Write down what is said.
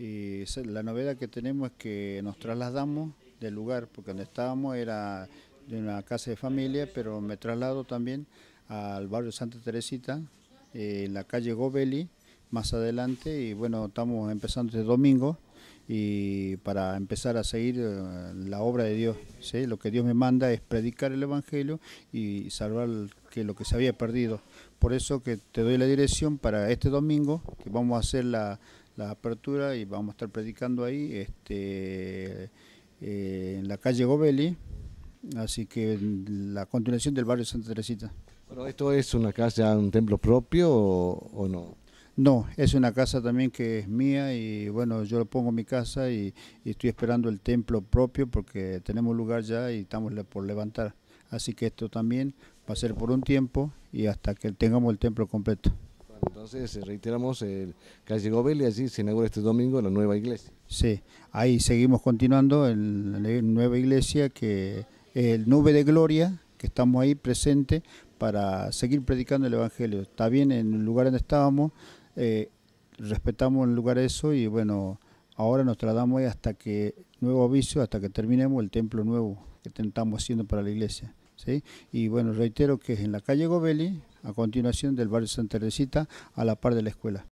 Y la novedad que tenemos es que nos trasladamos del lugar, porque donde estábamos era de una casa de familia, pero me traslado también al barrio Santa Teresita, eh, en la calle Gobeli, más adelante, y bueno, estamos empezando este domingo y para empezar a seguir eh, la obra de Dios. Lo que Dios me manda es predicar el Evangelio y salvar que lo que se había perdido. Por eso que te doy la dirección para este domingo, que vamos a hacer la, apertura y vamos a estar predicando ahí este, eh, en la calle Gobeli, así que mm, la continuación del barrio Santa Teresita. Bueno, ¿esto es una casa, un templo propio o, no? No, es una casa también que es mía y bueno, yo lo pongo en mi casa y, estoy esperando el templo propio porque tenemos lugar ya y estamos por levantar. Así que esto también va a ser por un tiempo y hasta que tengamos el templo completo. Entonces, eh, reiteramos, el calle Gobel y allí se inaugura este domingo la nueva iglesia. Sí, ahí seguimos continuando en la nueva iglesia, que eh, el nube de gloria, que estamos ahí presente para seguir predicando el Evangelio. Está bien en el lugar donde estábamos, eh, respetamos el lugar eso y bueno, ahora nos trasladamos hasta que, nuevo aviso, hasta que terminemos el templo nuevo que estamos haciendo para la iglesia. ¿sí? Y bueno, reitero que es en la calle Gobeli, a continuación del barrio Santa Teresita, a la par de la escuela.